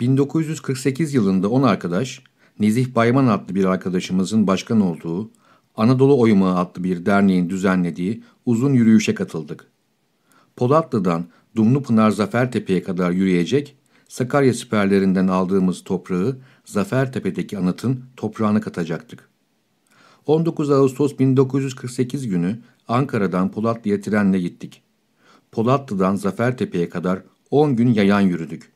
1948 yılında 10 arkadaş, Nezih Bayman adlı bir arkadaşımızın başkan olduğu, Anadolu Oymağı adlı bir derneğin düzenlediği uzun yürüyüşe katıldık. Polatlı'dan Dumlupınar Zafertepe'ye kadar yürüyecek, Sakarya siperlerinden aldığımız toprağı Zafertepe'deki anıtın toprağına katacaktık. 19 Ağustos 1948 günü Ankara'dan Polatlı'ya trenle gittik. Polatlı'dan Zafertepe'ye kadar 10 gün yayan yürüdük.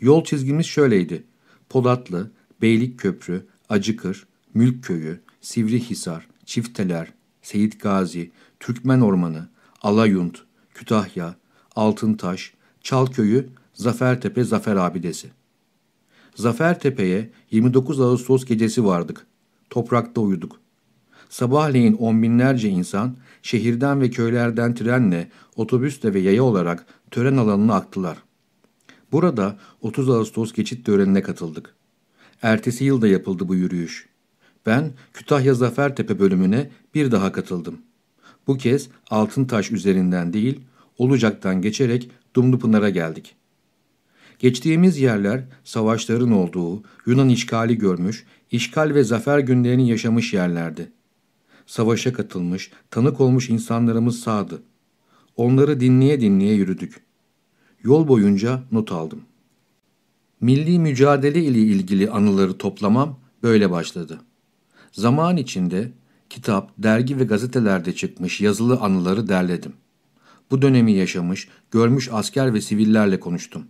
Yol çizgimiz şöyleydi. Polatlı, Beylik Köprü, Acıkır, Mülkköyü, Sivrihisar, Çifteler, Seyit Gazi, Türkmen Ormanı, Alayunt, Kütahya, Altıntaş, Çalköy'ü, Zafertepe Zafer Abidesi. Zafertepe'ye 29 Ağustos gecesi vardık toprakta uyuduk. Sabahleyin on binlerce insan şehirden ve köylerden trenle, otobüsle ve yaya olarak tören alanına aktılar. Burada 30 Ağustos geçit törenine katıldık. Ertesi yılda yapıldı bu yürüyüş. Ben Kütahya Zafertepe bölümüne bir daha katıldım. Bu kez Altıntaş üzerinden değil, Olucak'tan geçerek Dumlupınar'a geldik. Geçtiğimiz yerler savaşların olduğu, Yunan işgali görmüş, işgal ve zafer günlerini yaşamış yerlerdi. Savaşa katılmış, tanık olmuş insanlarımız sağdı. Onları dinleye dinleye yürüdük. Yol boyunca not aldım. Milli mücadele ile ilgili anıları toplamam böyle başladı. Zaman içinde kitap, dergi ve gazetelerde çıkmış yazılı anıları derledim. Bu dönemi yaşamış, görmüş asker ve sivillerle konuştum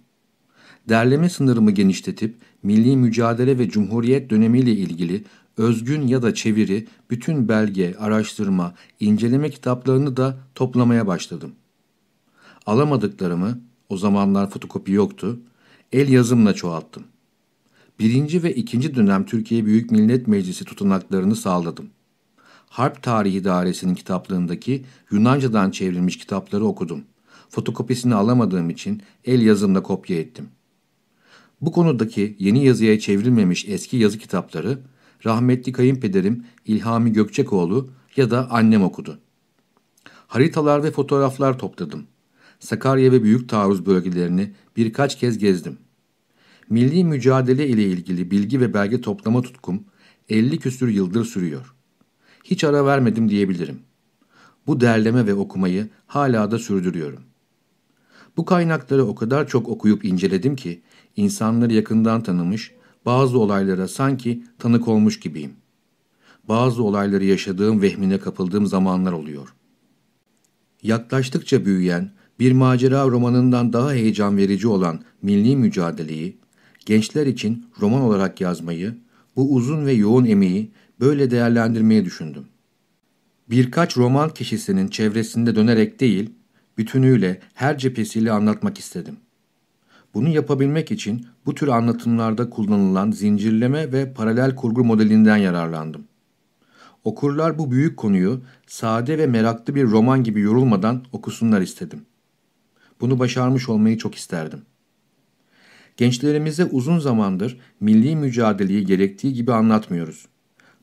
derleme sınırımı genişletip milli mücadele ve cumhuriyet dönemiyle ilgili özgün ya da çeviri bütün belge, araştırma, inceleme kitaplarını da toplamaya başladım. Alamadıklarımı, o zamanlar fotokopi yoktu, el yazımla çoğalttım. Birinci ve ikinci dönem Türkiye Büyük Millet Meclisi tutanaklarını sağladım. Harp Tarihi Dairesi'nin kitaplığındaki Yunanca'dan çevrilmiş kitapları okudum. Fotokopisini alamadığım için el yazımla kopya ettim.'' Bu konudaki yeni yazıya çevrilmemiş eski yazı kitapları rahmetli kayınpederim İlhami Gökçekoğlu ya da annem okudu. Haritalar ve fotoğraflar topladım. Sakarya ve Büyük Taarruz bölgelerini birkaç kez gezdim. Milli mücadele ile ilgili bilgi ve belge toplama tutkum 50 küsür yıldır sürüyor. Hiç ara vermedim diyebilirim. Bu derleme ve okumayı hala da sürdürüyorum. Bu kaynakları o kadar çok okuyup inceledim ki insanları yakından tanımış, bazı olaylara sanki tanık olmuş gibiyim. Bazı olayları yaşadığım vehmine kapıldığım zamanlar oluyor. Yaklaştıkça büyüyen, bir macera romanından daha heyecan verici olan milli mücadeleyi, gençler için roman olarak yazmayı, bu uzun ve yoğun emeği böyle değerlendirmeyi düşündüm. Birkaç roman kişisinin çevresinde dönerek değil, bütünüyle her cephesiyle anlatmak istedim.'' Bunu yapabilmek için bu tür anlatımlarda kullanılan zincirleme ve paralel kurgu modelinden yararlandım. Okurlar bu büyük konuyu sade ve meraklı bir roman gibi yorulmadan okusunlar istedim. Bunu başarmış olmayı çok isterdim. Gençlerimize uzun zamandır milli mücadeleyi gerektiği gibi anlatmıyoruz.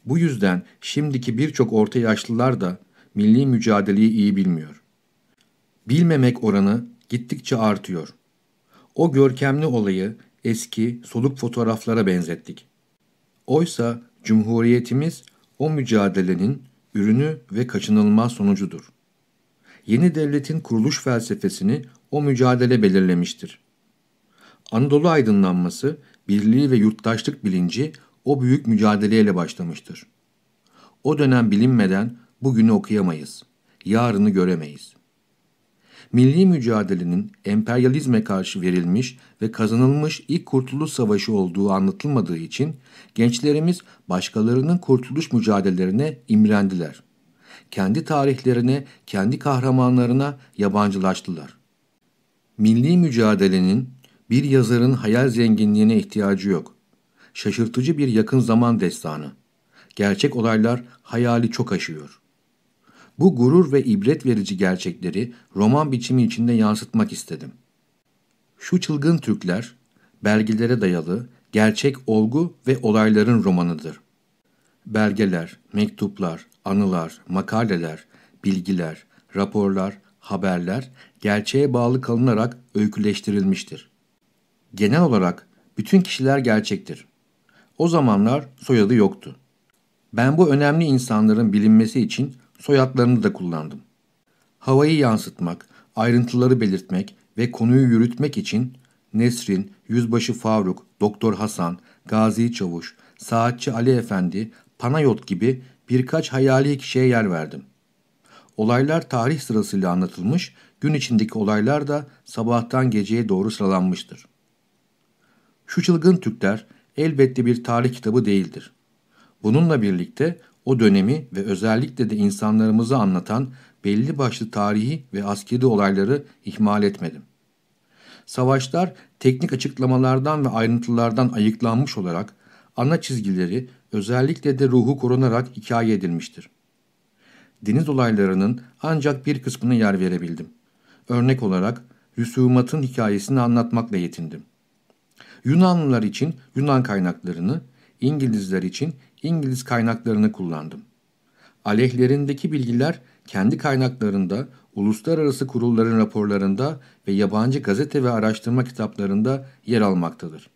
Bu yüzden şimdiki birçok orta yaşlılar da milli mücadeleyi iyi bilmiyor. Bilmemek oranı gittikçe artıyor. O görkemli olayı eski soluk fotoğraflara benzettik. Oysa Cumhuriyetimiz o mücadelenin ürünü ve kaçınılmaz sonucudur. Yeni devletin kuruluş felsefesini o mücadele belirlemiştir. Anadolu aydınlanması, birliği ve yurttaşlık bilinci o büyük mücadeleyle başlamıştır. O dönem bilinmeden bugünü okuyamayız, yarını göremeyiz milli mücadelenin emperyalizme karşı verilmiş ve kazanılmış ilk kurtuluş savaşı olduğu anlatılmadığı için gençlerimiz başkalarının kurtuluş mücadelelerine imrendiler. Kendi tarihlerine, kendi kahramanlarına yabancılaştılar. Milli mücadelenin bir yazarın hayal zenginliğine ihtiyacı yok. Şaşırtıcı bir yakın zaman destanı. Gerçek olaylar hayali çok aşıyor.'' Bu gurur ve ibret verici gerçekleri roman biçimi içinde yansıtmak istedim. Şu çılgın Türkler, belgelere dayalı, gerçek olgu ve olayların romanıdır. Belgeler, mektuplar, anılar, makaleler, bilgiler, raporlar, haberler gerçeğe bağlı kalınarak öyküleştirilmiştir. Genel olarak bütün kişiler gerçektir. O zamanlar soyadı yoktu. Ben bu önemli insanların bilinmesi için soyadlarını da kullandım. Havayı yansıtmak, ayrıntıları belirtmek ve konuyu yürütmek için Nesrin, Yüzbaşı Faruk, Doktor Hasan, Gazi Çavuş, Saatçi Ali Efendi, Panayot gibi birkaç hayali kişiye yer verdim. Olaylar tarih sırasıyla anlatılmış, gün içindeki olaylar da sabahtan geceye doğru sıralanmıştır. Şu çılgın Türkler elbette bir tarih kitabı değildir. Bununla birlikte o dönemi ve özellikle de insanlarımızı anlatan belli başlı tarihi ve askeri olayları ihmal etmedim. Savaşlar teknik açıklamalardan ve ayrıntılardan ayıklanmış olarak ana çizgileri özellikle de ruhu korunarak hikaye edilmiştir. Deniz olaylarının ancak bir kısmını yer verebildim. Örnek olarak Rüsumat'ın hikayesini anlatmakla yetindim. Yunanlılar için Yunan kaynaklarını, İngilizler için İngiliz kaynaklarını kullandım. Aleyhlerindeki bilgiler kendi kaynaklarında, uluslararası kurulların raporlarında ve yabancı gazete ve araştırma kitaplarında yer almaktadır.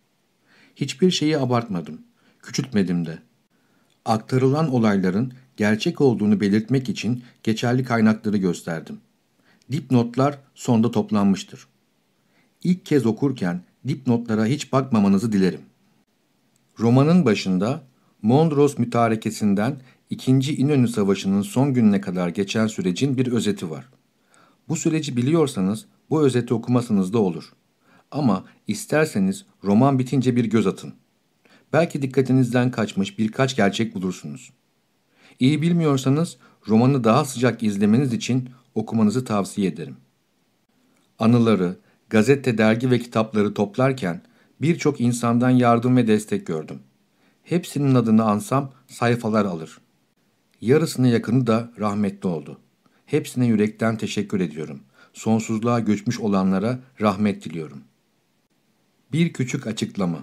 Hiçbir şeyi abartmadım, küçültmedim de. Aktarılan olayların gerçek olduğunu belirtmek için geçerli kaynakları gösterdim. Dipnotlar sonda toplanmıştır. İlk kez okurken dipnotlara hiç bakmamanızı dilerim. Romanın başında Mondros Mütarekesi'nden 2. İnönü Savaşı'nın son gününe kadar geçen sürecin bir özeti var. Bu süreci biliyorsanız bu özeti okumasanız da olur. Ama isterseniz roman bitince bir göz atın. Belki dikkatinizden kaçmış birkaç gerçek bulursunuz. İyi bilmiyorsanız romanı daha sıcak izlemeniz için okumanızı tavsiye ederim. Anıları, gazete, dergi ve kitapları toplarken birçok insandan yardım ve destek gördüm hepsinin adını ansam sayfalar alır. Yarısına yakını da rahmetli oldu. Hepsine yürekten teşekkür ediyorum. Sonsuzluğa göçmüş olanlara rahmet diliyorum. Bir küçük açıklama.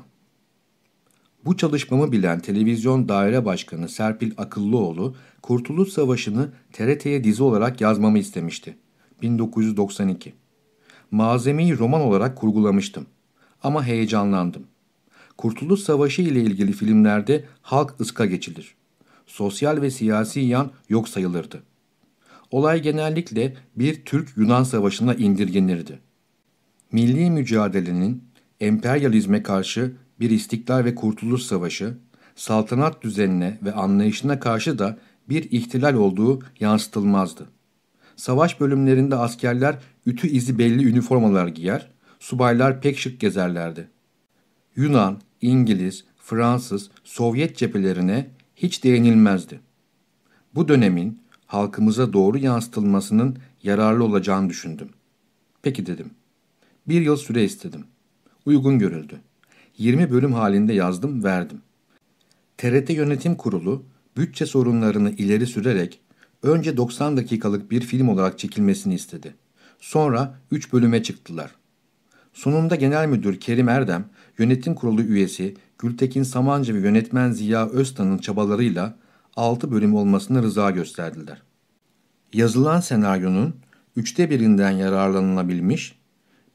Bu çalışmamı bilen televizyon daire başkanı Serpil Akıllıoğlu, Kurtuluş Savaşı'nı TRT'ye dizi olarak yazmamı istemişti. 1992. Malzemeyi roman olarak kurgulamıştım. Ama heyecanlandım. Kurtuluş Savaşı ile ilgili filmlerde halk ıska geçilir. Sosyal ve siyasi yan yok sayılırdı. Olay genellikle bir Türk-Yunan savaşına indirgenirdi. Milli mücadelenin emperyalizme karşı bir istiklal ve kurtuluş savaşı, saltanat düzenine ve anlayışına karşı da bir ihtilal olduğu yansıtılmazdı. Savaş bölümlerinde askerler ütü izi belli üniformalar giyer, subaylar pek şık gezerlerdi. Yunan, İngiliz, Fransız, Sovyet cephelerine hiç değinilmezdi. Bu dönemin halkımıza doğru yansıtılmasının yararlı olacağını düşündüm. Peki dedim. Bir yıl süre istedim. Uygun görüldü. 20 bölüm halinde yazdım, verdim. TRT Yönetim Kurulu bütçe sorunlarını ileri sürerek önce 90 dakikalık bir film olarak çekilmesini istedi. Sonra 3 bölüme çıktılar. Sunumda Genel Müdür Kerim Erdem, yönetim kurulu üyesi Gültekin Samancı ve yönetmen Ziya Öztan'ın çabalarıyla 6 bölüm olmasına rıza gösterdiler. Yazılan senaryonun üçte birinden yararlanılabilmiş,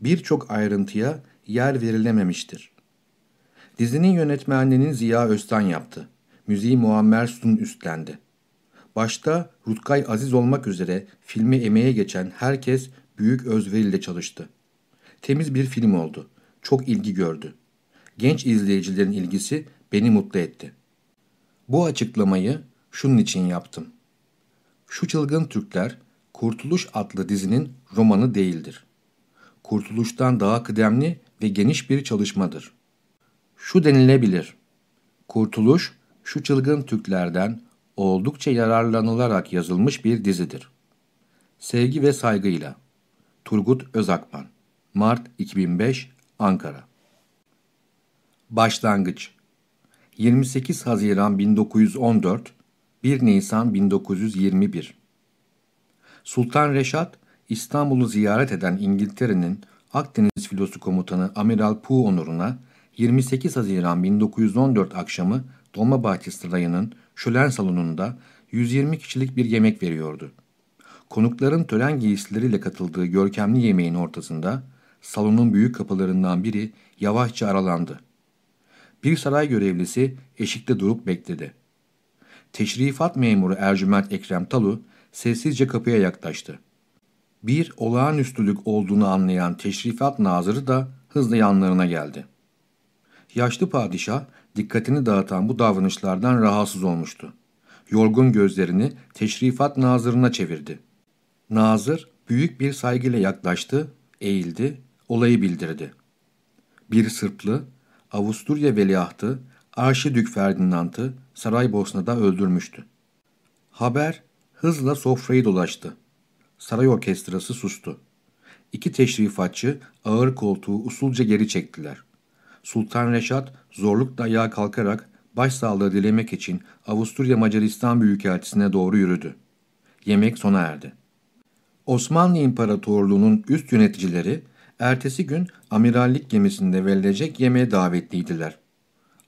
birçok ayrıntıya yer verilememiştir. Dizinin yönetmenliğini Ziya Öztan yaptı. Müziği Muammer Sun üstlendi. Başta Rutkay Aziz olmak üzere filmi emeğe geçen herkes büyük özveriyle çalıştı temiz bir film oldu. Çok ilgi gördü. Genç izleyicilerin ilgisi beni mutlu etti. Bu açıklamayı şunun için yaptım. Şu çılgın Türkler Kurtuluş adlı dizinin romanı değildir. Kurtuluştan daha kıdemli ve geniş bir çalışmadır. Şu denilebilir. Kurtuluş şu çılgın Türklerden oldukça yararlanılarak yazılmış bir dizidir. Sevgi ve saygıyla Turgut Özakman Mart 2005 Ankara Başlangıç 28 Haziran 1914 1 Nisan 1921 Sultan Reşat İstanbul'u ziyaret eden İngiltere'nin Akdeniz Filosu Komutanı Amiral Poe onuruna 28 Haziran 1914 akşamı Dolmabahçe Sarayı'nın şölen salonunda 120 kişilik bir yemek veriyordu. Konukların tören giysileriyle katıldığı görkemli yemeğin ortasında salonun büyük kapılarından biri yavaşça aralandı. Bir saray görevlisi eşikte durup bekledi. Teşrifat memuru Ercüment Ekrem Talu sessizce kapıya yaklaştı. Bir olağanüstülük olduğunu anlayan teşrifat nazırı da hızla yanlarına geldi. Yaşlı padişah dikkatini dağıtan bu davranışlardan rahatsız olmuştu. Yorgun gözlerini teşrifat nazırına çevirdi. Nazır büyük bir saygıyla yaklaştı, eğildi olayı bildirdi. Bir Sırplı, Avusturya veliahtı Arşidük Ferdinand'ı Saraybosna'da öldürmüştü. Haber hızla sofrayı dolaştı. Saray orkestrası sustu. İki teşrifatçı ağır koltuğu usulca geri çektiler. Sultan Reşat zorlukla ayağa kalkarak başsağlığı dilemek için Avusturya Macaristan Büyükelçisi'ne doğru yürüdü. Yemek sona erdi. Osmanlı İmparatorluğu'nun üst yöneticileri ertesi gün amirallik gemisinde verilecek yemeğe davetliydiler.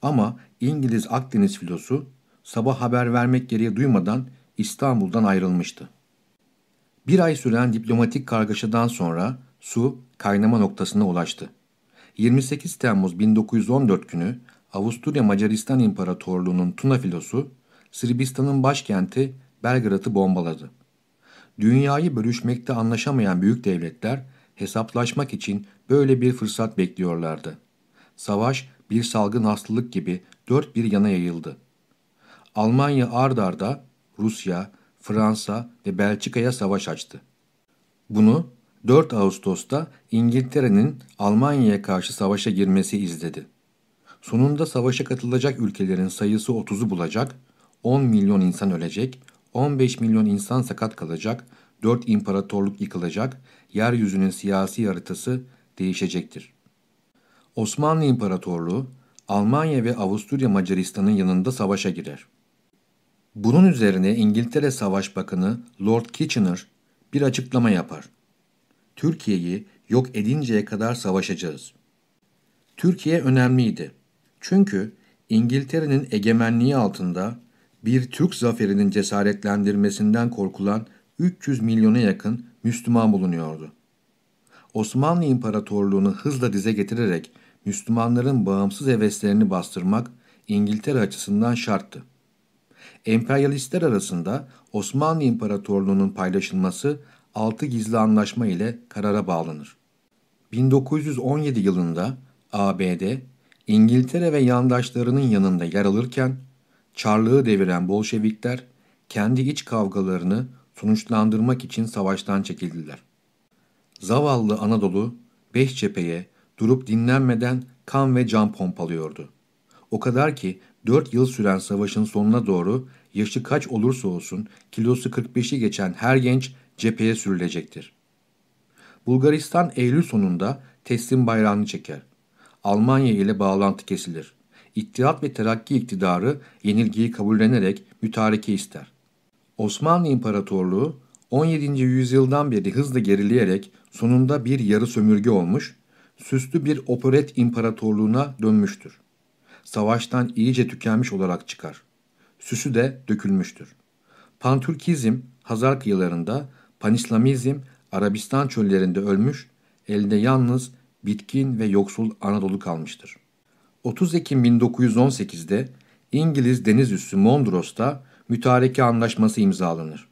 Ama İngiliz Akdeniz filosu sabah haber vermek gereği duymadan İstanbul'dan ayrılmıştı. Bir ay süren diplomatik kargaşadan sonra su kaynama noktasına ulaştı. 28 Temmuz 1914 günü Avusturya Macaristan İmparatorluğu'nun Tuna filosu Sırbistan'ın başkenti Belgrad'ı bombaladı. Dünyayı bölüşmekte anlaşamayan büyük devletler hesaplaşmak için böyle bir fırsat bekliyorlardı. Savaş bir salgın hastalık gibi dört bir yana yayıldı. Almanya ard arda Rusya, Fransa ve Belçika'ya savaş açtı. Bunu 4 Ağustos'ta İngiltere'nin Almanya'ya karşı savaşa girmesi izledi. Sonunda savaşa katılacak ülkelerin sayısı 30'u bulacak, 10 milyon insan ölecek, 15 milyon insan sakat kalacak, 4 imparatorluk yıkılacak yeryüzünün siyasi haritası değişecektir. Osmanlı İmparatorluğu, Almanya ve Avusturya Macaristan'ın yanında savaşa girer. Bunun üzerine İngiltere Savaş Bakanı Lord Kitchener bir açıklama yapar. Türkiye'yi yok edinceye kadar savaşacağız. Türkiye önemliydi. Çünkü İngiltere'nin egemenliği altında bir Türk zaferinin cesaretlendirmesinden korkulan 300 milyona yakın Müslüman bulunuyordu. Osmanlı İmparatorluğunu hızla dize getirerek Müslümanların bağımsız heveslerini bastırmak İngiltere açısından şarttı. Emperyalistler arasında Osmanlı İmparatorluğu'nun paylaşılması 6 gizli anlaşma ile karara bağlanır. 1917 yılında ABD, İngiltere ve yandaşlarının yanında yer alırken, Çarlığı deviren Bolşevikler kendi iç kavgalarını sonuçlandırmak için savaştan çekildiler. Zavallı Anadolu, beş cepheye durup dinlenmeden kan ve can pompalıyordu. O kadar ki dört yıl süren savaşın sonuna doğru yaşı kaç olursa olsun kilosu 45'i geçen her genç cepheye sürülecektir. Bulgaristan Eylül sonunda teslim bayrağını çeker. Almanya ile bağlantı kesilir. İttihat ve Terakki iktidarı yenilgiyi kabullenerek mütareke ister. Osmanlı İmparatorluğu 17. yüzyıldan beri hızla gerileyerek sonunda bir yarı sömürge olmuş, süslü bir operet imparatorluğuna dönmüştür. Savaştan iyice tükenmiş olarak çıkar. Süsü de dökülmüştür. Pantürkizm Hazar kıyılarında, panislamizm Arabistan çöllerinde ölmüş, elde yalnız bitkin ve yoksul Anadolu kalmıştır. 30 Ekim 1918'de İngiliz deniz üssü Mondros'ta mütareke anlaşması imzalanır.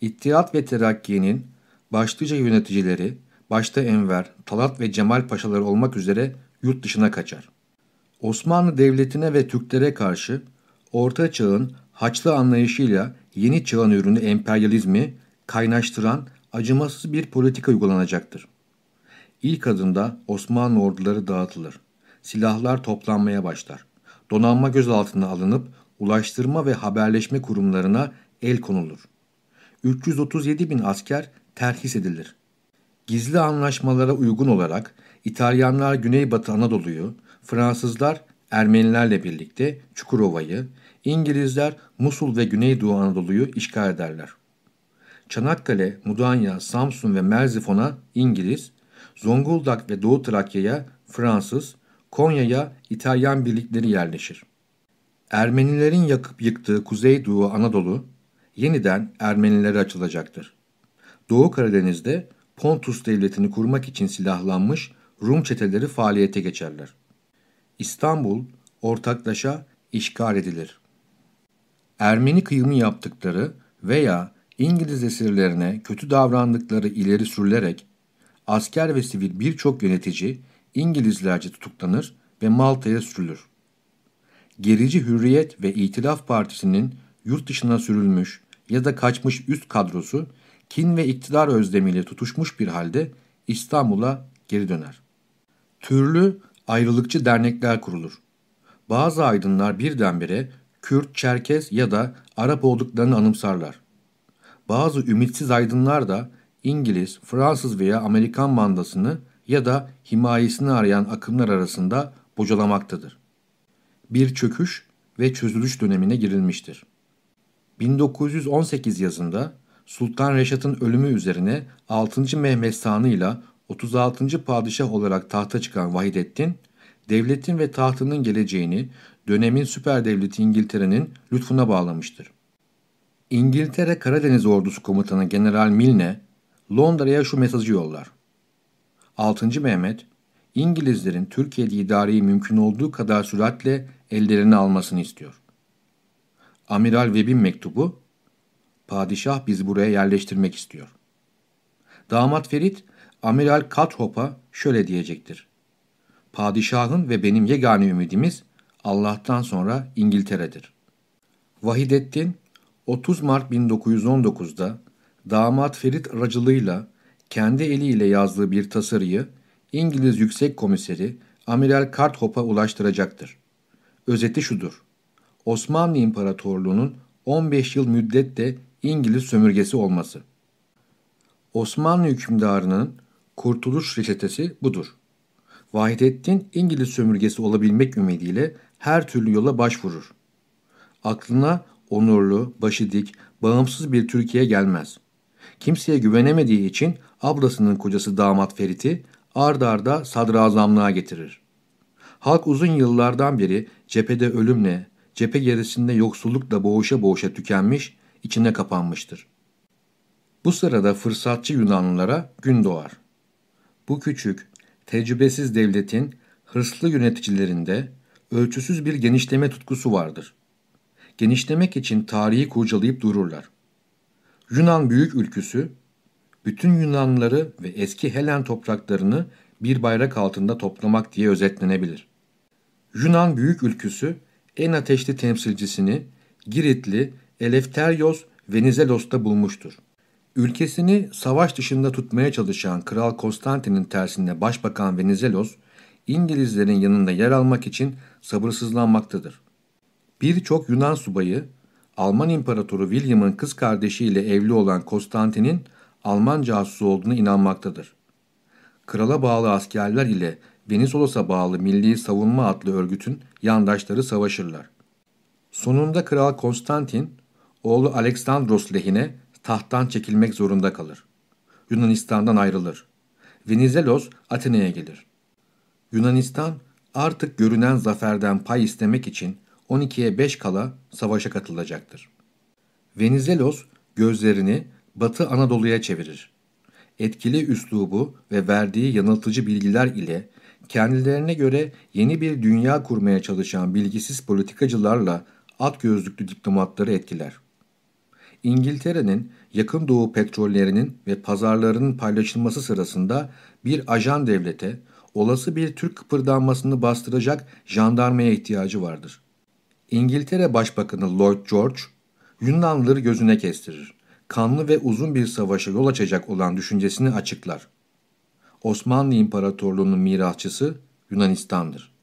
İttihat ve Terakki'nin başlıca yöneticileri başta Enver, Talat ve Cemal Paşalar olmak üzere yurt dışına kaçar. Osmanlı Devleti'ne ve Türklere karşı Orta Çağ'ın haçlı anlayışıyla yeni çağın ürünü emperyalizmi kaynaştıran acımasız bir politika uygulanacaktır. İlk adımda Osmanlı orduları dağıtılır. Silahlar toplanmaya başlar. Donanma gözaltına alınıp ulaştırma ve haberleşme kurumlarına el konulur. 337 bin asker terhis edilir. Gizli anlaşmalara uygun olarak İtalyanlar Güneybatı Anadolu'yu, Fransızlar Ermenilerle birlikte Çukurova'yı, İngilizler Musul ve Güneydoğu Anadolu'yu işgal ederler. Çanakkale, Mudanya, Samsun ve Merzifon'a İngiliz, Zonguldak ve Doğu Trakya'ya Fransız, Konya'ya İtalyan birlikleri yerleşir. Ermenilerin yakıp yıktığı Kuzeydoğu Anadolu yeniden Ermenilere açılacaktır. Doğu Karadeniz'de Pontus Devleti'ni kurmak için silahlanmış Rum çeteleri faaliyete geçerler. İstanbul ortaklaşa işgal edilir. Ermeni kıyımı yaptıkları veya İngiliz esirlerine kötü davrandıkları ileri sürülerek asker ve sivil birçok yönetici İngilizlerce tutuklanır ve Malta'ya sürülür gerici Hürriyet ve İtilaf Partisi'nin yurt dışına sürülmüş ya da kaçmış üst kadrosu kin ve iktidar özlemiyle tutuşmuş bir halde İstanbul'a geri döner. Türlü ayrılıkçı dernekler kurulur. Bazı aydınlar birdenbire Kürt, Çerkez ya da Arap olduklarını anımsarlar. Bazı ümitsiz aydınlar da İngiliz, Fransız veya Amerikan mandasını ya da himayesini arayan akımlar arasında bocalamaktadır bir çöküş ve çözülüş dönemine girilmiştir. 1918 yazında Sultan Reşat'ın ölümü üzerine 6. Mehmet Sanı ile 36. Padişah olarak tahta çıkan Vahidettin, devletin ve tahtının geleceğini dönemin süper devleti İngiltere'nin lütfuna bağlamıştır. İngiltere Karadeniz Ordusu Komutanı General Milne, Londra'ya şu mesajı yollar. 6. Mehmet, İngilizlerin Türkiye'de idareyi mümkün olduğu kadar süratle ellerine almasını istiyor. Amiral Webb'in mektubu, Padişah biz buraya yerleştirmek istiyor. Damat Ferit, Amiral Kathop'a şöyle diyecektir. Padişahın ve benim yegane ümidimiz Allah'tan sonra İngiltere'dir. Vahidettin, 30 Mart 1919'da damat Ferit aracılığıyla kendi eliyle yazdığı bir tasarıyı İngiliz Yüksek Komiseri Amiral Karthop'a ulaştıracaktır. Özeti şudur. Osmanlı İmparatorluğu'nun 15 yıl müddette İngiliz sömürgesi olması. Osmanlı hükümdarının kurtuluş reçetesi budur. Vahidettin İngiliz sömürgesi olabilmek ümidiyle her türlü yola başvurur. Aklına onurlu, başı dik, bağımsız bir Türkiye gelmez. Kimseye güvenemediği için ablasının kocası damat Ferit'i ard arda sadrazamlığa getirir. Halk uzun yıllardan beri cephede ölümle, cephe gerisinde yoksullukla boğuşa boğuşa tükenmiş, içine kapanmıştır. Bu sırada fırsatçı Yunanlılara gün doğar. Bu küçük, tecrübesiz devletin hırslı yöneticilerinde ölçüsüz bir genişleme tutkusu vardır. Genişlemek için tarihi kurcalayıp dururlar. Yunan büyük ülküsü bütün Yunanları ve eski Helen topraklarını bir bayrak altında toplamak diye özetlenebilir. Yunan büyük ülküsü en ateşli temsilcisini Giritli Eleftherios Venizelos'ta bulmuştur. Ülkesini savaş dışında tutmaya çalışan Kral Konstantin'in tersine Başbakan Venizelos, İngilizlerin yanında yer almak için sabırsızlanmaktadır. Birçok Yunan subayı, Alman İmparatoru William'ın kız kardeşiyle evli olan Konstantin'in Alman casusu olduğuna inanmaktadır. Krala bağlı askerler ile Venizelos'a bağlı Milli Savunma adlı örgütün yandaşları savaşırlar. Sonunda Kral Konstantin, oğlu Aleksandros lehine tahttan çekilmek zorunda kalır. Yunanistan'dan ayrılır. Venizelos Atina'ya gelir. Yunanistan artık görünen zaferden pay istemek için 12'ye 5 kala savaşa katılacaktır. Venizelos gözlerini Batı Anadolu'ya çevirir. Etkili üslubu ve verdiği yanıltıcı bilgiler ile kendilerine göre yeni bir dünya kurmaya çalışan bilgisiz politikacılarla at gözlüklü diplomatları etkiler. İngiltere'nin yakın doğu petrollerinin ve pazarlarının paylaşılması sırasında bir ajan devlete olası bir Türk kıpırdanmasını bastıracak jandarmaya ihtiyacı vardır. İngiltere Başbakanı Lloyd George Yunanlıları gözüne kestirir kanlı ve uzun bir savaşa yol açacak olan düşüncesini açıklar. Osmanlı İmparatorluğu'nun mirasçısı Yunanistan'dır.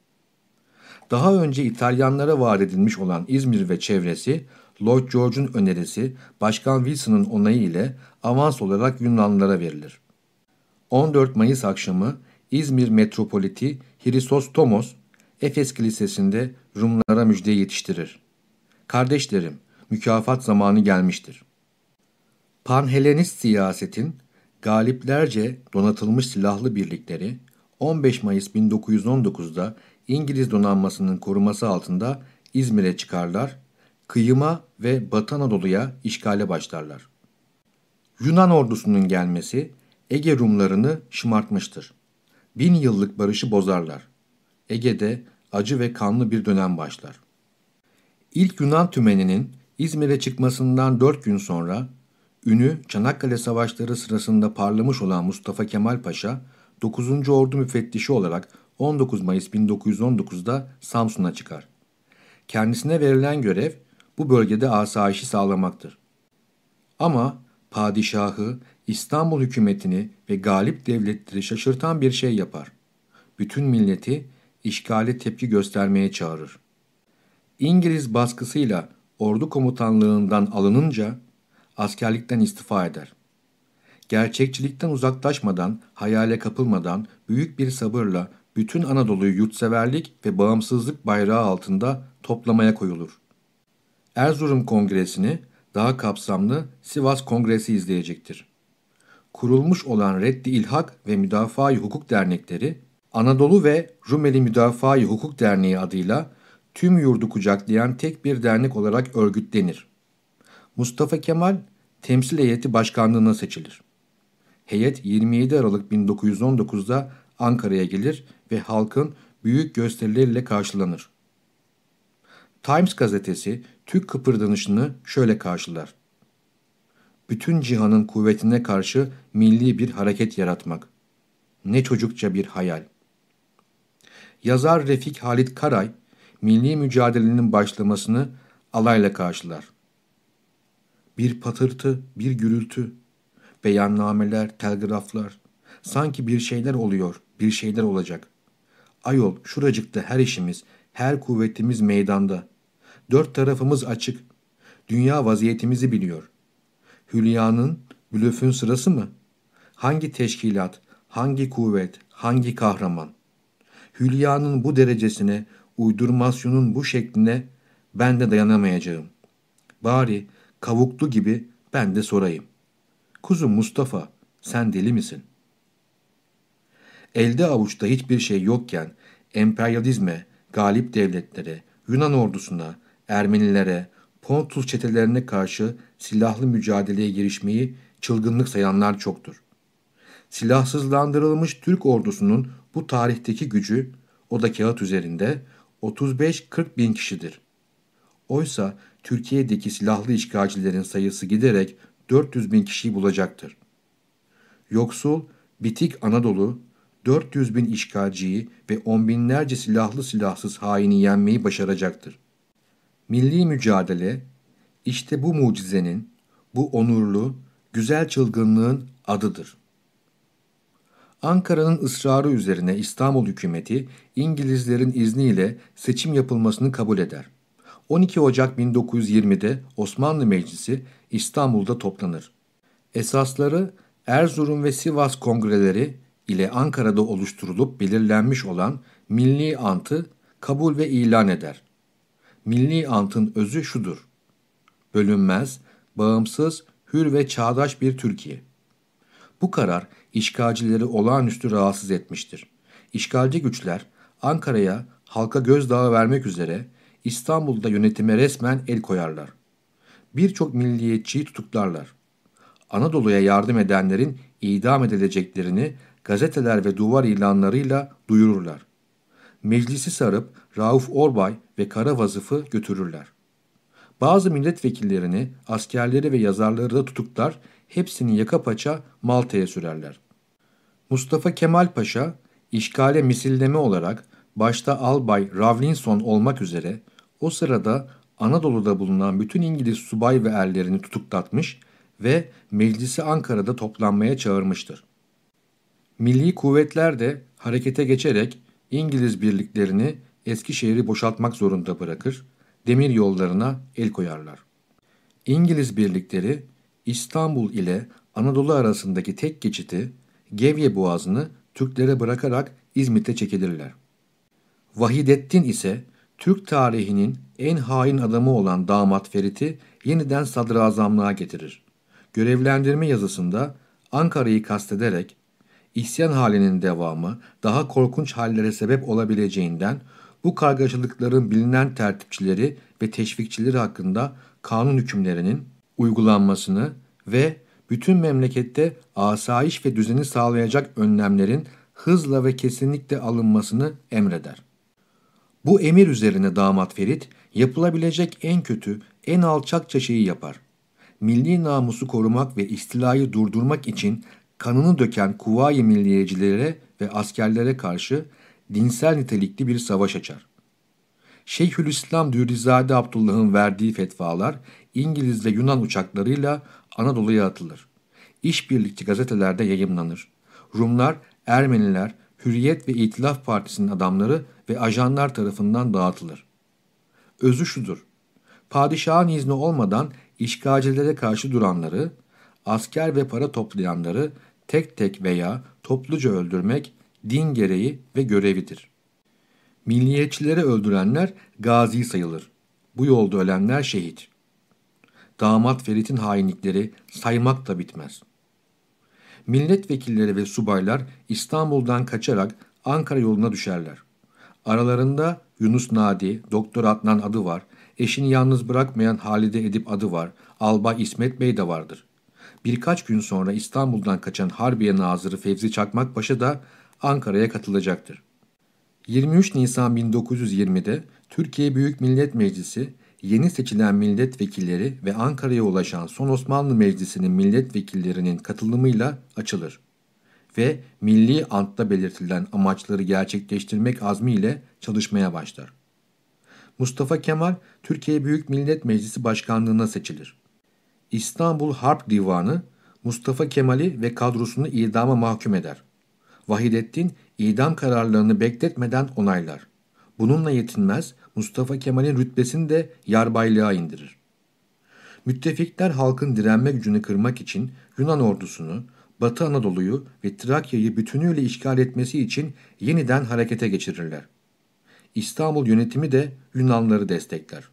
Daha önce İtalyanlara vaat edilmiş olan İzmir ve çevresi, Lloyd George'un önerisi Başkan Wilson'ın onayı ile avans olarak Yunanlılara verilir. 14 Mayıs akşamı İzmir Metropoliti Hiristostomos, Efes Kilisesi'nde Rumlara müjde yetiştirir. Kardeşlerim, mükafat zamanı gelmiştir.'' Panhelenist siyasetin galiplerce donatılmış silahlı birlikleri 15 Mayıs 1919'da İngiliz donanmasının koruması altında İzmir'e çıkarlar, kıyıma ve Batı Anadolu'ya işgale başlarlar. Yunan ordusunun gelmesi Ege Rumlarını şımartmıştır. Bin yıllık barışı bozarlar. Ege'de acı ve kanlı bir dönem başlar. İlk Yunan tümeninin İzmir'e çıkmasından 4 gün sonra Ünü Çanakkale Savaşları sırasında parlamış olan Mustafa Kemal Paşa, 9. Ordu Müfettişi olarak 19 Mayıs 1919'da Samsun'a çıkar. Kendisine verilen görev bu bölgede asayişi sağlamaktır. Ama padişahı, İstanbul hükümetini ve galip devletleri şaşırtan bir şey yapar. Bütün milleti işgale tepki göstermeye çağırır. İngiliz baskısıyla ordu komutanlığından alınınca askerlikten istifa eder. Gerçekçilikten uzaklaşmadan, hayale kapılmadan büyük bir sabırla bütün Anadolu'yu yurtseverlik ve bağımsızlık bayrağı altında toplamaya koyulur. Erzurum Kongresi'ni daha kapsamlı Sivas Kongresi izleyecektir. Kurulmuş olan Reddi İlhak ve Müdafaa-i Hukuk Dernekleri, Anadolu ve Rumeli Müdafaa-i Hukuk Derneği adıyla tüm yurdu kucaklayan tek bir dernek olarak örgütlenir. Mustafa Kemal temsil heyeti başkanlığına seçilir. Heyet 27 Aralık 1919'da Ankara'ya gelir ve halkın büyük gösterileriyle karşılanır. Times gazetesi Türk kıpırdanışını şöyle karşılar. Bütün cihanın kuvvetine karşı milli bir hareket yaratmak. Ne çocukça bir hayal. Yazar Refik Halit Karay, milli mücadelenin başlamasını alayla karşılar. Bir patırtı, bir gürültü. Beyannameler, telgraflar. Sanki bir şeyler oluyor, bir şeyler olacak. Ayol, şuracıkta her işimiz, her kuvvetimiz meydanda. Dört tarafımız açık. Dünya vaziyetimizi biliyor. Hülya'nın, blöfün sırası mı? Hangi teşkilat, hangi kuvvet, hangi kahraman? Hülya'nın bu derecesine, uydurmasyonun bu şekline ben de dayanamayacağım. Bari Kavuklu gibi ben de sorayım. Kuzu Mustafa sen deli misin? Elde avuçta hiçbir şey yokken emperyalizme, galip devletlere, Yunan ordusuna, Ermenilere, Pontus çetelerine karşı silahlı mücadeleye girişmeyi çılgınlık sayanlar çoktur. Silahsızlandırılmış Türk ordusunun bu tarihteki gücü o da kağıt üzerinde 35-40 bin kişidir. Oysa Türkiye'deki silahlı işgalcilerin sayısı giderek 400 bin kişiyi bulacaktır. Yoksul, bitik Anadolu, 400 bin işgalciyi ve on binlerce silahlı silahsız haini yenmeyi başaracaktır. Milli mücadele, işte bu mucizenin, bu onurlu, güzel çılgınlığın adıdır. Ankara'nın ısrarı üzerine İstanbul hükümeti İngilizlerin izniyle seçim yapılmasını kabul eder. 12 Ocak 1920'de Osmanlı Meclisi İstanbul'da toplanır. Esasları Erzurum ve Sivas kongreleri ile Ankara'da oluşturulup belirlenmiş olan Milli Ant'ı kabul ve ilan eder. Milli Ant'ın özü şudur. Bölünmez, bağımsız, hür ve çağdaş bir Türkiye. Bu karar işgalcileri olağanüstü rahatsız etmiştir. İşgalci güçler Ankara'ya halka gözdağı vermek üzere İstanbul'da yönetime resmen el koyarlar. Birçok milliyetçiyi tutuklarlar. Anadolu'ya yardım edenlerin idam edileceklerini gazeteler ve duvar ilanlarıyla duyururlar. Meclisi sarıp Rauf Orbay ve Kara Vazıf'ı götürürler. Bazı milletvekillerini, askerleri ve yazarları da tutuklar, hepsini yaka paça Malta'ya sürerler. Mustafa Kemal Paşa, işgale misilleme olarak başta Albay Ravlinson olmak üzere o sırada Anadolu'da bulunan bütün İngiliz subay ve erlerini tutuklatmış ve meclisi Ankara'da toplanmaya çağırmıştır. Milli kuvvetler de harekete geçerek İngiliz birliklerini Eskişehir'i boşaltmak zorunda bırakır, demir yollarına el koyarlar. İngiliz birlikleri İstanbul ile Anadolu arasındaki tek geçiti Gevye Boğazı'nı Türklere bırakarak İzmit'e çekilirler. Vahidettin ise Türk tarihinin en hain adamı olan damat Ferit'i yeniden sadrazamlığa getirir. Görevlendirme yazısında Ankara'yı kastederek isyan halinin devamı daha korkunç hallere sebep olabileceğinden bu kargaşalıkların bilinen tertipçileri ve teşvikçileri hakkında kanun hükümlerinin uygulanmasını ve bütün memlekette asayiş ve düzeni sağlayacak önlemlerin hızla ve kesinlikle alınmasını emreder. Bu emir üzerine damat Ferit yapılabilecek en kötü, en alçakça şeyi yapar. Milli namusu korumak ve istilayı durdurmak için kanını döken Kuvayi Milliyecilere ve askerlere karşı dinsel nitelikli bir savaş açar. Şeyhülislam Dürrizade Abdullah'ın verdiği fetvalar İngiliz ve Yunan uçaklarıyla Anadolu'ya atılır. İşbirlikçi gazetelerde yayımlanır. Rumlar, Ermeniler, Hürriyet ve İtilaf Partisi'nin adamları ve ajanlar tarafından dağıtılır. Özü şudur. Padişahın izni olmadan işgalcilere karşı duranları, asker ve para toplayanları tek tek veya topluca öldürmek din gereği ve görevidir. Milliyetçileri öldürenler gazi sayılır. Bu yolda ölenler şehit. Damat Ferit'in hainlikleri saymak da bitmez.'' milletvekilleri ve subaylar İstanbul'dan kaçarak Ankara yoluna düşerler. Aralarında Yunus Nadi, Doktor Adnan adı var, eşini yalnız bırakmayan Halide Edip adı var, Albay İsmet Bey de vardır. Birkaç gün sonra İstanbul'dan kaçan Harbiye Nazırı Fevzi Çakmakpaşa da Ankara'ya katılacaktır. 23 Nisan 1920'de Türkiye Büyük Millet Meclisi yeni seçilen milletvekilleri ve Ankara'ya ulaşan Son Osmanlı Meclisi'nin milletvekillerinin katılımıyla açılır ve milli antta belirtilen amaçları gerçekleştirmek azmiyle çalışmaya başlar. Mustafa Kemal Türkiye Büyük Millet Meclisi Başkanlığına seçilir. İstanbul Harp Divanı Mustafa Kemal'i ve kadrosunu idama mahkum eder. Vahidettin idam kararlarını bekletmeden onaylar. Bununla yetinmez, Mustafa Kemal'in rütbesini de yarbaylığa indirir. Müttefikler halkın direnme gücünü kırmak için Yunan ordusunu, Batı Anadolu'yu ve Trakya'yı bütünüyle işgal etmesi için yeniden harekete geçirirler. İstanbul yönetimi de Yunanları destekler.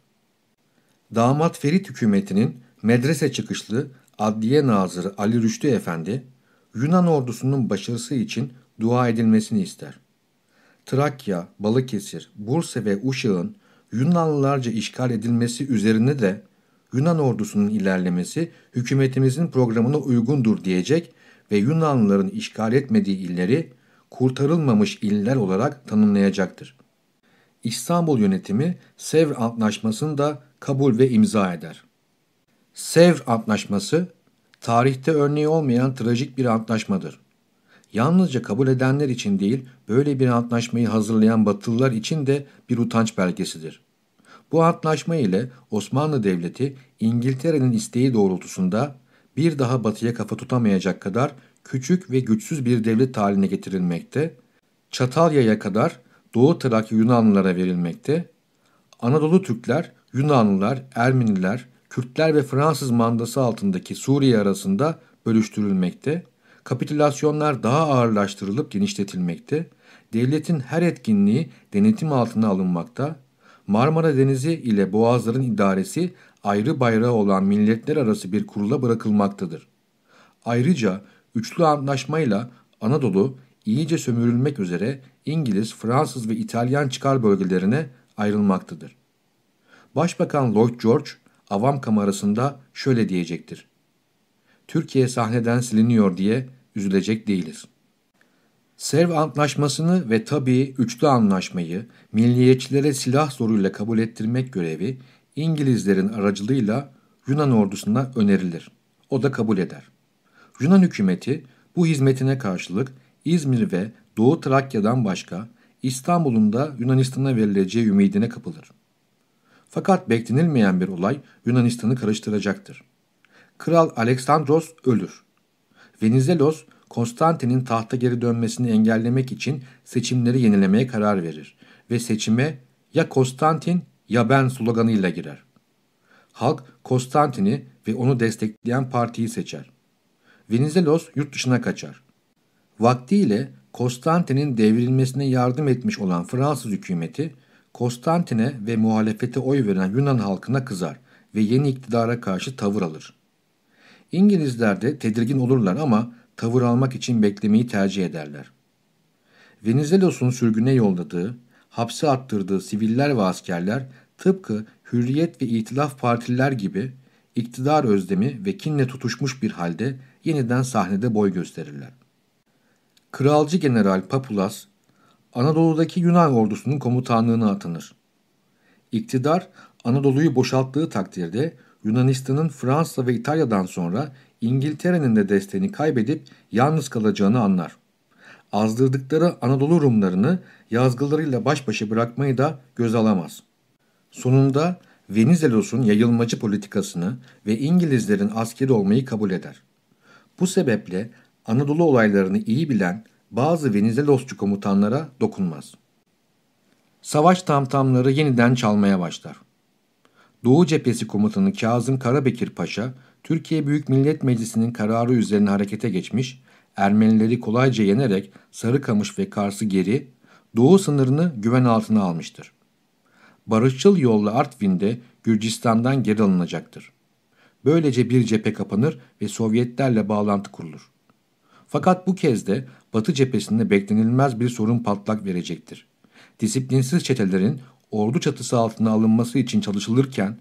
Damat Ferit hükümetinin medrese çıkışlı Adliye Nazırı Ali Rüştü Efendi, Yunan ordusunun başarısı için dua edilmesini ister. Trakya, Balıkesir, Bursa ve Uşak'ın Yunanlılarca işgal edilmesi üzerine de Yunan ordusunun ilerlemesi hükümetimizin programına uygundur diyecek ve Yunanlıların işgal etmediği illeri kurtarılmamış iller olarak tanımlayacaktır. İstanbul yönetimi Sevr Antlaşması'nı da kabul ve imza eder. Sevr Antlaşması, tarihte örneği olmayan trajik bir antlaşmadır yalnızca kabul edenler için değil, böyle bir antlaşmayı hazırlayan Batılılar için de bir utanç belgesidir. Bu antlaşma ile Osmanlı Devleti İngiltere'nin isteği doğrultusunda bir daha batıya kafa tutamayacak kadar küçük ve güçsüz bir devlet haline getirilmekte, Çatalya'ya kadar Doğu Trakya Yunanlılara verilmekte, Anadolu Türkler, Yunanlılar, Ermeniler, Kürtler ve Fransız mandası altındaki Suriye arasında bölüştürülmekte, Kapitülasyonlar daha ağırlaştırılıp genişletilmekte, devletin her etkinliği denetim altına alınmakta, Marmara Denizi ile Boğazların idaresi ayrı bayrağı olan milletler arası bir kurula bırakılmaktadır. Ayrıca üçlü anlaşmayla Anadolu iyice sömürülmek üzere İngiliz, Fransız ve İtalyan çıkar bölgelerine ayrılmaktadır. Başbakan Lloyd George avam kamerasında şöyle diyecektir. Türkiye sahneden siliniyor diye üzülecek değiliz. Serv Antlaşması'nı ve tabii Üçlü Anlaşmayı milliyetçilere silah zoruyla kabul ettirmek görevi İngilizlerin aracılığıyla Yunan ordusuna önerilir. O da kabul eder. Yunan hükümeti bu hizmetine karşılık İzmir ve Doğu Trakya'dan başka İstanbul'un da Yunanistan'a verileceği ümidine kapılır. Fakat beklenilmeyen bir olay Yunanistan'ı karıştıracaktır. Kral Aleksandros ölür. Venizelos, Konstantin'in tahta geri dönmesini engellemek için seçimleri yenilemeye karar verir ve seçime ya Konstantin ya ben sloganıyla girer. Halk Konstantin'i ve onu destekleyen partiyi seçer. Venizelos yurt dışına kaçar. Vaktiyle Konstantin'in devrilmesine yardım etmiş olan Fransız hükümeti, Konstantin'e ve muhalefete oy veren Yunan halkına kızar ve yeni iktidara karşı tavır alır. İngilizler de tedirgin olurlar ama tavır almak için beklemeyi tercih ederler. Venizelos'un sürgüne yolladığı, hapse attırdığı siviller ve askerler tıpkı Hürriyet ve İtilaf Partililer gibi iktidar özlemi ve kinle tutuşmuş bir halde yeniden sahnede boy gösterirler. Kralcı General Papulas, Anadolu'daki Yunan ordusunun komutanlığına atanır. İktidar, Anadolu'yu boşalttığı takdirde Yunanistan'ın Fransa ve İtalya'dan sonra İngiltere'nin de desteğini kaybedip yalnız kalacağını anlar. Azdırdıkları Anadolu Rumlarını yazgılarıyla baş başa bırakmayı da göz alamaz. Sonunda Venizelos'un yayılmacı politikasını ve İngilizlerin askeri olmayı kabul eder. Bu sebeple Anadolu olaylarını iyi bilen bazı Venizelosçu komutanlara dokunmaz. Savaş tamtamları yeniden çalmaya başlar. Doğu Cephesi Komutanı Kazım Karabekir Paşa, Türkiye Büyük Millet Meclisi'nin kararı üzerine harekete geçmiş, Ermenileri kolayca yenerek Sarıkamış ve Kars'ı geri, Doğu sınırını güven altına almıştır. Barışçıl yolla Artvin'de Gürcistan'dan geri alınacaktır. Böylece bir cephe kapanır ve Sovyetlerle bağlantı kurulur. Fakat bu kez de Batı cephesinde beklenilmez bir sorun patlak verecektir. Disiplinsiz çetelerin ordu çatısı altına alınması için çalışılırken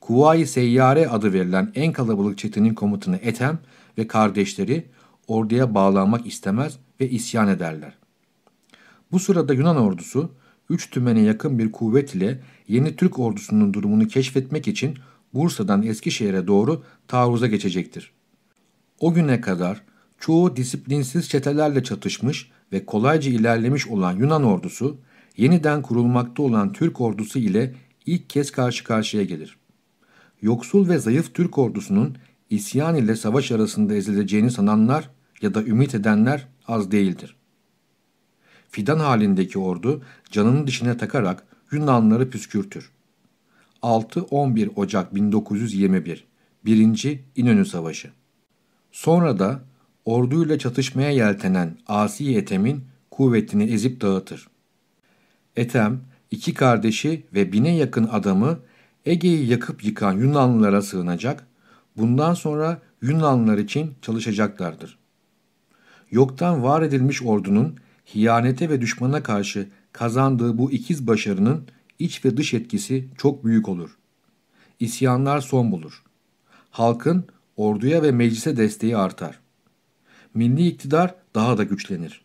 Kuvayi Seyyare adı verilen en kalabalık çetenin komutanı Ethem ve kardeşleri orduya bağlanmak istemez ve isyan ederler. Bu sırada Yunan ordusu 3 tümene yakın bir kuvvet ile yeni Türk ordusunun durumunu keşfetmek için Bursa'dan Eskişehir'e doğru taarruza geçecektir. O güne kadar çoğu disiplinsiz çetelerle çatışmış ve kolayca ilerlemiş olan Yunan ordusu yeniden kurulmakta olan Türk ordusu ile ilk kez karşı karşıya gelir. Yoksul ve zayıf Türk ordusunun isyan ile savaş arasında ezileceğini sananlar ya da ümit edenler az değildir. Fidan halindeki ordu canını dişine takarak Yunanları püskürtür. 6-11 Ocak 1921 1. İnönü Savaşı Sonra da orduyla çatışmaya yeltenen Asi Etem'in kuvvetini ezip dağıtır. Etem, iki kardeşi ve bine yakın adamı Ege'yi yakıp yıkan Yunanlılara sığınacak, bundan sonra Yunanlılar için çalışacaklardır. Yoktan var edilmiş ordunun hiyanete ve düşmana karşı kazandığı bu ikiz başarının iç ve dış etkisi çok büyük olur. İsyanlar son bulur. Halkın orduya ve meclise desteği artar. Milli iktidar daha da güçlenir.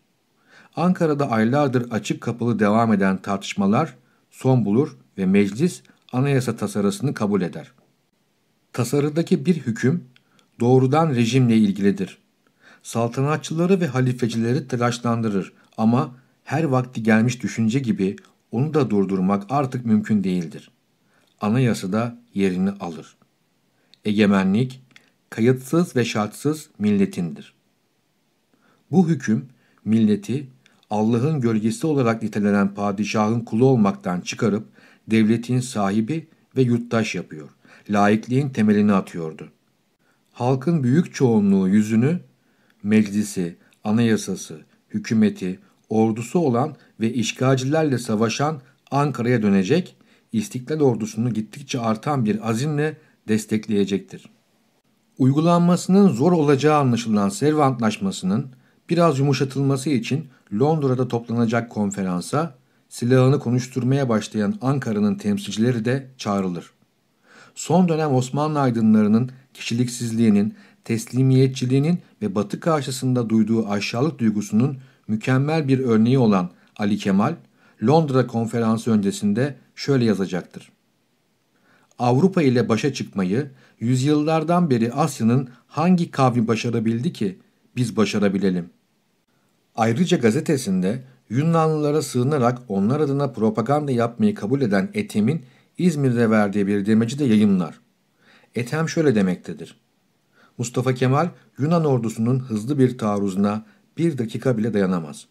Ankara'da aylardır açık kapılı devam eden tartışmalar son bulur ve meclis anayasa tasarısını kabul eder. Tasarıdaki bir hüküm doğrudan rejimle ilgilidir. Saltanatçıları ve halifecileri telaşlandırır ama her vakti gelmiş düşünce gibi onu da durdurmak artık mümkün değildir. Anayasa da yerini alır. Egemenlik, kayıtsız ve şartsız milletindir. Bu hüküm milleti Allah'ın gölgesi olarak nitelenen padişahın kulu olmaktan çıkarıp devletin sahibi ve yurttaş yapıyor. Laikliğin temelini atıyordu. Halkın büyük çoğunluğu yüzünü meclisi, anayasası, hükümeti, ordusu olan ve işgalcilerle savaşan Ankara'ya dönecek, İstiklal ordusunu gittikçe artan bir azimle destekleyecektir. Uygulanmasının zor olacağı anlaşılan servantlaşmasının biraz yumuşatılması için Londra'da toplanacak konferansa silahını konuşturmaya başlayan Ankara'nın temsilcileri de çağrılır. Son dönem Osmanlı aydınlarının kişiliksizliğinin, teslimiyetçiliğinin ve Batı karşısında duyduğu aşağılık duygusunun mükemmel bir örneği olan Ali Kemal, Londra konferansı öncesinde şöyle yazacaktır. Avrupa ile başa çıkmayı yüzyıllardan beri Asya'nın hangi kavmi başarabildi ki biz başarabilelim? Ayrıca gazetesinde Yunanlılara sığınarak onlar adına propaganda yapmayı kabul eden Ethem'in İzmir'de verdiği bir demeci de yayınlar. Ethem şöyle demektedir. Mustafa Kemal Yunan ordusunun hızlı bir taarruzuna bir dakika bile dayanamaz.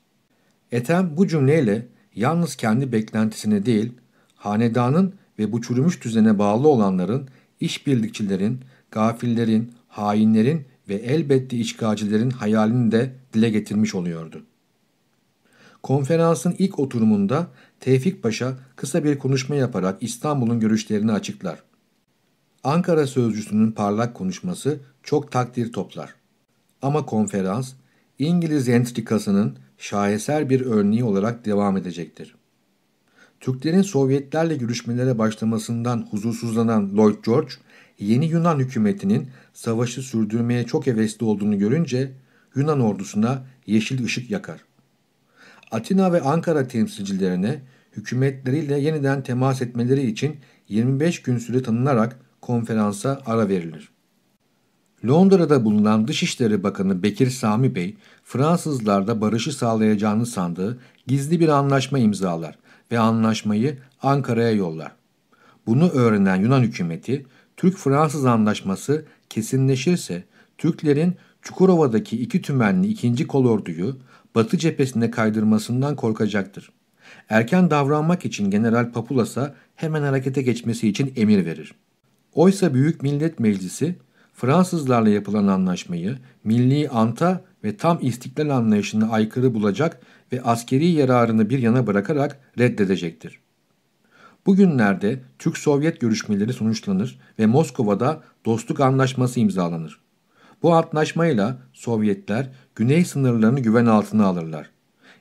Ethem bu cümleyle yalnız kendi beklentisine değil, hanedanın ve bu çürümüş düzene bağlı olanların, işbirlikçilerin, gafillerin, hainlerin ve elbette işgalcilerin hayalini de dile getirmiş oluyordu. Konferansın ilk oturumunda Tevfik Paşa kısa bir konuşma yaparak İstanbul'un görüşlerini açıklar. Ankara sözcüsünün parlak konuşması çok takdir toplar. Ama konferans İngiliz entrikasının şaheser bir örneği olarak devam edecektir. Türklerin Sovyetlerle görüşmelere başlamasından huzursuzlanan Lloyd George, yeni Yunan hükümetinin savaşı sürdürmeye çok hevesli olduğunu görünce Yunan ordusuna yeşil ışık yakar. Atina ve Ankara temsilcilerine hükümetleriyle yeniden temas etmeleri için 25 gün süre tanınarak konferansa ara verilir. Londra'da bulunan Dışişleri Bakanı Bekir Sami Bey, Fransızlarda barışı sağlayacağını sandığı gizli bir anlaşma imzalar ve anlaşmayı Ankara'ya yollar. Bunu öğrenen Yunan hükümeti Türk-Fransız anlaşması kesinleşirse Türklerin Çukurova'daki iki tümenli ikinci kolorduyu Batı cephesine kaydırmasından korkacaktır. Erken davranmak için General Papulas'a hemen harekete geçmesi için emir verir. Oysa Büyük Millet Meclisi Fransızlarla yapılan anlaşmayı milli anta ve tam istiklal anlayışına aykırı bulacak ve askeri yararını bir yana bırakarak reddedecektir. Bugünlerde Türk-Sovyet görüşmeleri sonuçlanır ve Moskova'da dostluk anlaşması imzalanır. Bu antlaşmayla Sovyetler güney sınırlarını güven altına alırlar.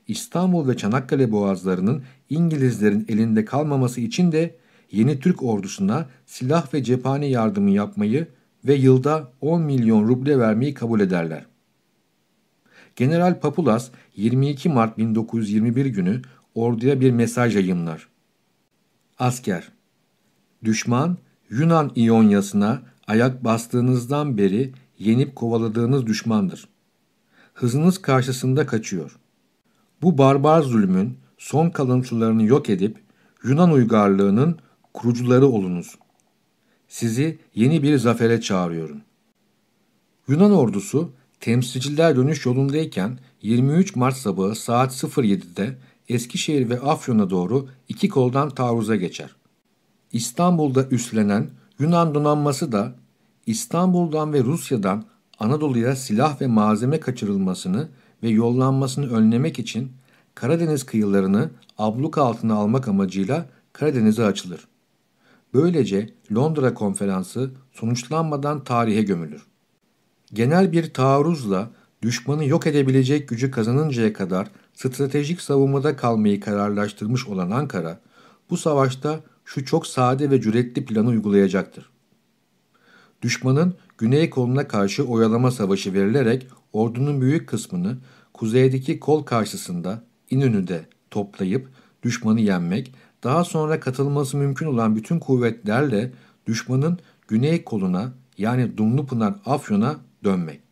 İstanbul ve Çanakkale boğazlarının İngilizlerin elinde kalmaması için de yeni Türk ordusuna silah ve cephane yardımı yapmayı ve yılda 10 milyon ruble vermeyi kabul ederler. General Papulas 22 Mart 1921 günü orduya bir mesaj yayımlar. Asker Düşman Yunan İonyasına ayak bastığınızdan beri yenip kovaladığınız düşmandır. Hızınız karşısında kaçıyor. Bu barbar zulmün son kalıntılarını yok edip Yunan uygarlığının kurucuları olunuz. Sizi yeni bir zafere çağırıyorum. Yunan ordusu temsilciler dönüş yolundayken 23 Mart sabahı saat 07'de Eskişehir ve Afyon'a doğru iki koldan taarruza geçer. İstanbul'da üstlenen Yunan donanması da İstanbul'dan ve Rusya'dan Anadolu'ya silah ve malzeme kaçırılmasını ve yollanmasını önlemek için Karadeniz kıyılarını abluka altına almak amacıyla Karadeniz'e açılır. Böylece Londra konferansı sonuçlanmadan tarihe gömülür. Genel bir taarruzla düşmanı yok edebilecek gücü kazanıncaya kadar stratejik savunmada kalmayı kararlaştırmış olan Ankara, bu savaşta şu çok sade ve cüretli planı uygulayacaktır. Düşmanın güney koluna karşı oyalama savaşı verilerek ordunun büyük kısmını kuzeydeki kol karşısında İnönü'de toplayıp düşmanı yenmek, daha sonra katılması mümkün olan bütün kuvvetlerle düşmanın güney koluna yani Dumlupınar Afyon'a dönmek.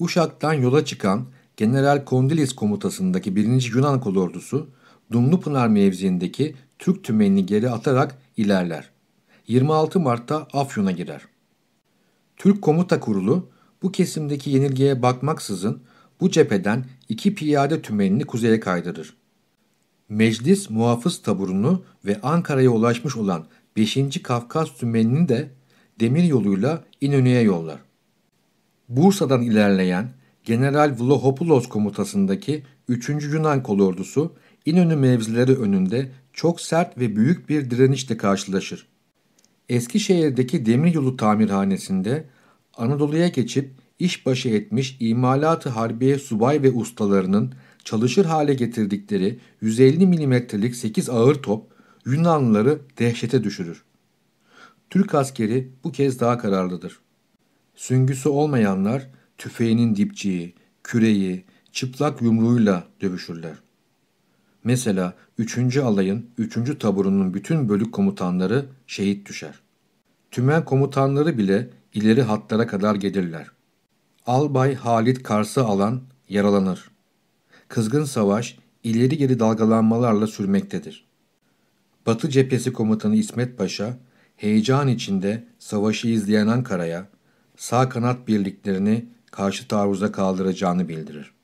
Uşak'tan yola çıkan General Kondilis komutasındaki 1. Yunan kol ordusu Dumlupınar mevziindeki Türk tümenini geri atarak ilerler. 26 Mart'ta Afyon'a girer. Türk Komuta Kurulu bu kesimdeki yenilgiye bakmaksızın bu cepheden iki piyade tümenini kuzeye kaydırır. Meclis muhafız taburunu ve Ankara'ya ulaşmış olan 5. Kafkas tümenini de demir yoluyla İnönü'ye yollar. Bursa'dan ilerleyen General Vlohopoulos komutasındaki 3. Yunan kol ordusu İnönü mevzileri önünde çok sert ve büyük bir direnişle karşılaşır. Eskişehir'deki demiryolu tamirhanesinde Anadolu'ya geçip işbaşı etmiş imalatı harbiye subay ve ustalarının çalışır hale getirdikleri 150 milimetrelik 8 ağır top Yunanlıları dehşete düşürür. Türk askeri bu kez daha kararlıdır. Süngüsü olmayanlar tüfeğinin dipçiği, küreği, çıplak yumruğuyla dövüşürler. Mesela 3. alayın 3. taburunun bütün bölük komutanları şehit düşer. Tümen komutanları bile ileri hatlara kadar gelirler. Albay Halit Kars'ı alan yaralanır. Kızgın savaş ileri geri dalgalanmalarla sürmektedir. Batı cephesi komutanı İsmet Paşa heyecan içinde savaşı izleyen Ankara'ya sağ kanat birliklerini karşı taarruza kaldıracağını bildirir.